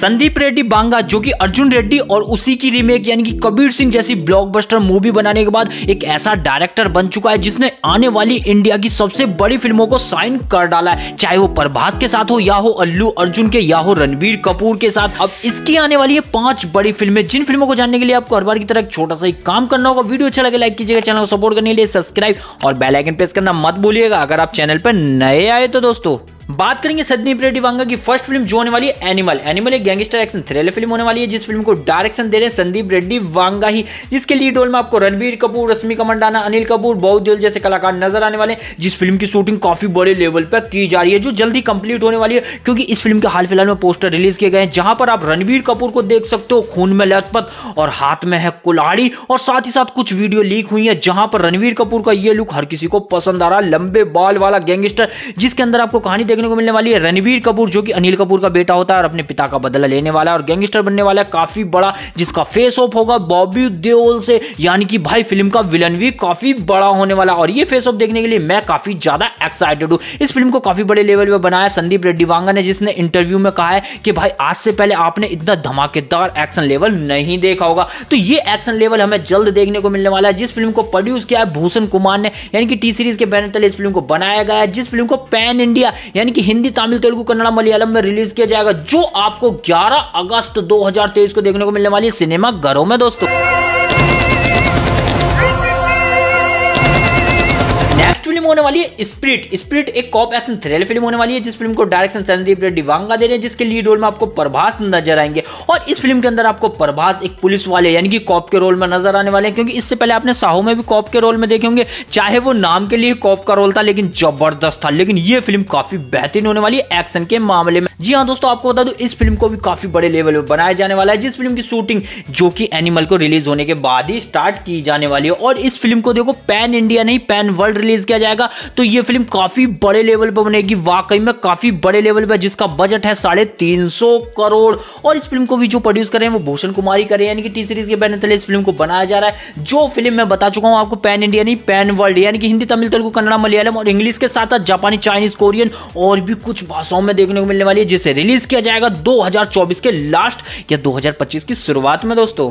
संदीप रेड्डी बांगा जो कि अर्जुन रेड्डी और उसी की रीमेक यानी कि कबीर सिंह जैसी ब्लॉकबस्टर मूवी बनाने के बाद एक ऐसा डायरेक्टर बन चुका है जिसने आने वाली इंडिया की सबसे बड़ी फिल्मों को साइन कर डाला है चाहे वो प्रभास के साथ हो या हो अल्लू अर्जुन के या हो रणबीर कपूर के साथ अब इसकी आने वाली है पांच बड़ी फिल्में जिन फिल्मों को जानने के लिए आपको हर बार की तरह एक छोटा सा एक काम करना होगा वीडियो अच्छा लगे लाइक कीजिएगा चैनल को सपोर्ट करने के लिए सब्सक्राइब और बेलाइकन प्रेस करना मत भूलिएगा अगर आप चैनल पर नए आए तो दोस्तों बात करेंगे सदनी रेड्डी डिवांगा की फर्स्ट फिल्म जो होने वाली है एनिमल एनिमल एक गैंगस्टर एक्शन थ्रिलर फिल्म होने वाली है जिस फिल्म को डायरेक्शन दे रहे हैं संदीप रेड्डी वांगा ही जिसके लीड रोल में आपको रणबीर कपूर रश्मिका मंडाना अनिल कपूर बहुत दिल जैसे कलाकार नजर आने वाले हैं जिस फिल्म की शूटिंग काफी बड़े लेवल पर की जा रही है जो जल्दी कंप्लीट होने वाली है क्योंकि इस फिल्म के हाल फिलहाल में पोस्टर रिलीज किए गए हैं जहां पर आप रणबीर कपूर को देख सकते हो खून में लथपथ और हाथ में है कुल्हाड़ी और साथ ही साथ कुछ वीडियो लीक हुई है जहां पर रणवीर कपूर का यह लुक हर किसी को पसंद आ रहा लंबे बाल वाला गैंगस्टर जिसके अंदर आपको कहानी देखने को मिलने वाली है रणबीर कपूर जो कि अनिल कपूर का बेटा होता है और अपने पिता का बदला लेने वाला है और गैंगस्टर बनने वाला है काफी बड़ा जिसका फेस ऑफ होगा बॉबी देओल से यानी कि भाई फिल्म का विलन भी काफी बड़ा होने वाला और ये फेस ऑफ देखने के लिए मैं काफी ज्यादा एक्साइटेड हूँ इस फिल्म को काफी बड़े लेवल पर बनाया संदीप रेड्डी वांगा ने जिसने इंटरव्यू में कहा है कि भाई आज से पहले आपने इतना धमाकेदार एक्शन लेवल नहीं देखा होगा तो ये एक्शन लेवल हमें जल्द देखने को मिलने वाला है जिस फिल्म को प्रोड्यूस किया है भूषण कुमार ने यानी कि टी सीरीज के बैनर तले इस फिल्म को बनाया गया है जिस फिल्म को पैन इंडिया यानी कि हिंदी तमिल तेलुगु कन्नड़ा मलयालम में रिलीज किया जाएगा जो आपको 11 अगस्त 2023 को देखने को मिलने वाली है सिनेमा घरों में दोस्तों फिल्म होने वाली है स्प्रिट स्प्रिट एक कॉप एक्शन थ्रिल फिल्म होने वाली है जिस फिल्म को डायरेक्शन संदीप रेड्डी वांगा दे रहे हैं जिसके लीड रोल में आपको प्रभास नजर आएंगे और इस फिल्म के अंदर आपको प्रभास एक पुलिस वाले यानी कि कॉप के रोल में नजर आने वाले हैं क्योंकि इससे पहले आपने साहू में भी कॉप के रोल में देखे होंगे चाहे वो नाम के लिए कॉप का रोल था लेकिन जबरदस्त था लेकिन ये फिल्म काफी बेहतरीन होने वाली है एक्शन के मामले में जी हाँ दोस्तों आपको बता दू इस फिल्म को भी काफी बड़े लेवल में बनाया जाने वाला है जिस फिल्म की शूटिंग जो कि एनिमल को रिलीज होने के बाद ही स्टार्ट की जाने वाली है और इस फिल्म को देखो पैन इंडिया नहीं पैन वर्ल्ड रिलीज किया जाएगा जाएगा तो ये फिल्म काफी बड़े लेवल पर बनेगी वाकई में काफी बड़े लेवल पर जिसका बजट है साढ़े तीन सौ करोड़ और इस फिल्म को भी जो प्रोड्यूस करें वो भूषण कुमारी करें यानी कि टी सीरीज के बैनर तले इस फिल्म को बनाया जा रहा है जो फिल्म मैं बता चुका हूं आपको पैन इंडिया नहीं पैन वर्ल्ड यानी कि हिंदी तमिल तेलुगु कन्नड़ा मलयालम और इंग्लिश के साथ साथ जापानी चाइनीज कोरियन और भी कुछ भाषाओं में देखने को मिलने वाली है जिसे रिलीज किया जाएगा दो के लास्ट या दो की शुरुआत में दोस्तों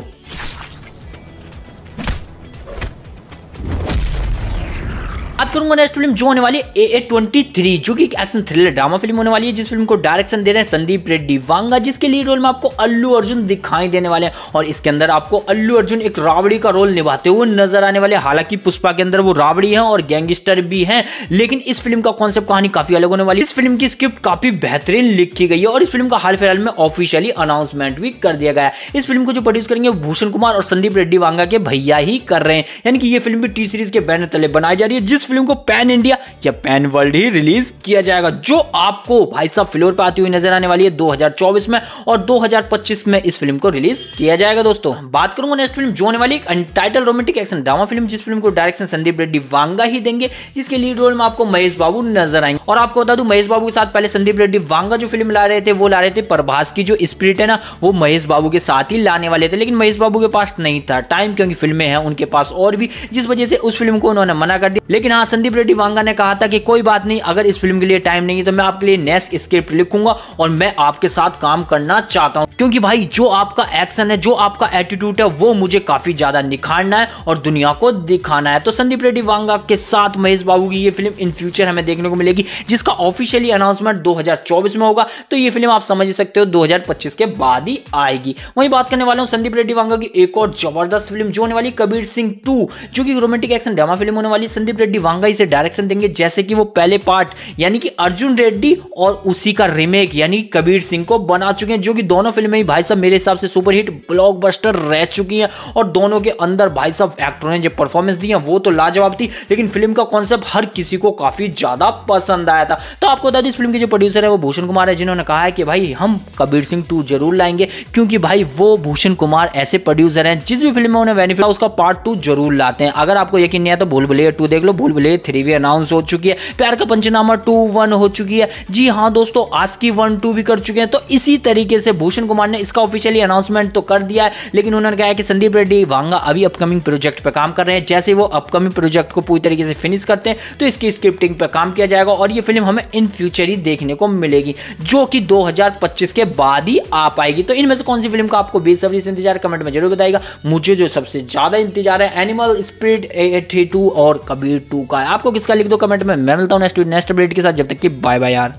अब करूंगा नेक्स्ट फिल्म जो होने वाली ए ए ट्वेंटी थ्री जो कि एक्शन थ्रिलर ड्रामा फिल्म होने वाली है जिस फिल्म को डायरेक्शन दे रहे हैं संदीप रेड्डी वांगा जिसके लीड रोल में आपको अल्लू अर्जुन दिखाई देने वाले हैं और इसके अंदर आपको अल्लू अर्जुन एक रावड़ी का रोल निभाते हुए नजर आने वाले हालांकि पुष्पा के अंदर वो रावड़ी है और गैंगस्टर भी है लेकिन इस फिल्म का कॉन्सेप्ट कहानी काफी अलग होने वाली इस फिल्म की स्क्रिप्ट काफी बेहतरीन लिखी गई है और इस फिल्म का हाल फिलहाल में ऑफिशियली अनाउंसमेंट भी कर दिया गया है इस फिल्म को जो प्रोड्यूस करेंगे भूषण कुमार और संदीप रेड्डी वांगा के भैया ही कर रहे हैं यानी कि ये फिल्म भी टी सीरीज के बैनर तले बनाई जा रही है जिस फिल्म को पैन इंडिया या पैन वर्ल्ड ही रिलीज किया जाएगा जो आपको भाई साहब फ्लोर पर आती हुई नजर आने वाली है 2024 में और 2025 में इस फिल्म को रिलीज किया जाएगा दोस्तों बात करूंगा नेक्स्ट फिल्म जो होने वाली एक untitled romantic action drama film जिस फिल्म को डायरेक्शन संदीप रेड्डी वांगा ही देंगे जिसके लीड रोल में आपको महेश बाबू नजर आएंगे और आपको बता दू महेश बाबू के साथ पहले संदीप रेड्डी वांगा जो फिल्म ला रहे थे वो ला रहे थे प्रभास की जो स्प्रिट है ना वो महेश बाबू के साथ ही लाने वाले थे लेकिन महेश बाबू के पास नहीं था टाइम क्योंकि फिल्में हैं उनके पास और भी जिस वजह से उस फिल्म को उन्होंने मना कर दिया लेकिन यहाँ संदीप रेड्डी वांगा ने कहा था कि कोई बात नहीं अगर इस फिल्म के लिए टाइम नहीं है तो मैं आपके लिए नेक्स्ट स्क्रिप्ट लिखूंगा और मैं आपके साथ काम करना चाहता हूँ क्योंकि भाई जो आपका एक्शन है जो आपका एटीट्यूड है वो मुझे काफी ज्यादा निखारना है और दुनिया को दिखाना है तो संदीप रेड्डी वांगा के साथ महेश बाबू की ये फिल्म इन फ्यूचर हमें देखने को मिलेगी जिसका ऑफिशियली अनाउंसमेंट 2024 में होगा तो ये फिल्म आप समझ सकते हो 2025 के बाद ही आएगी वहीं बात करने वाला हूँ संदीप रेड्डी वांगा की एक और जबरदस्त फिल्म जो होने वाली कबीर सिंह टू जो कि रोमांटिक एक्शन ड्रामा फिल्म होने वाली संदीप रेड्डी वांगा इसे डायरेक्शन देंगे जैसे कि वो पहले पार्ट यानी कि अर्जुन रेड्डी और उसी का रिमेक यानी कबीर सिंह को बना चुके हैं जो कि दोनों फिल्म फिल्म ही भाई साहब मेरे हिसाब से सुपरहिट ब्लॉकबस्टर रह चुकी है और दोनों के अंदर भाई साहब एक्टरों ने जो परफॉर्मेंस दी है वो तो लाजवाब थी लेकिन फिल्म का कॉन्सेप्ट हर किसी को काफ़ी ज़्यादा पसंद आया था तो आपको बता दें इस फिल्म के जो प्रोड्यूसर है वो भूषण कुमार है जिन्होंने कहा है कि भाई हम कबीर सिंह टू जरूर लाएंगे क्योंकि भाई वो भूषण कुमार ऐसे प्रोड्यूसर हैं जिस भी फिल्म में उन्हें बेनिफिट उसका पार्ट टू जरूर लाते हैं अगर आपको यकीन नहीं है तो भूल भुलैया टू देख लो भूल भुलैया थ्री भी अनाउंस हो चुकी है प्यार का पंचनामा टू वन हो चुकी है जी हाँ दोस्तों आज की वन टू भी कर चुके हैं तो इसी तरीके से भूषण कुमार ने इसका ऑफिशियली अनाउंसमेंट तो कर दिया है लेकिन उन्होंने कहा है कि संदीप रेड्डी वांगा अभी अपकमिंग प्रोजेक्ट पर काम कर रहे हैं जैसे वो अपकमिंग प्रोजेक्ट को पूरी तरीके से फिनिश करते हैं तो इसकी स्क्रिप्टिंग पर काम किया जाएगा और ये फिल्म हमें इन फ्यूचर ही देखने को मिलेगी जो कि दो के बाद ही आ पाएगी तो इनमें से कौन सी फिल्म का आपको बेसब्री से इंतजार कमेंट में जरूर बताएगा मुझे जो सबसे ज़्यादा इंतजार है एनिमल स्प्रिट एटी और कबीर टू का है आपको किसका लिख दो कमेंट में मैं मिलता हूं नेक्स्ट नेक्स्ट अपडेट के साथ जब तक कि बाय बाय यार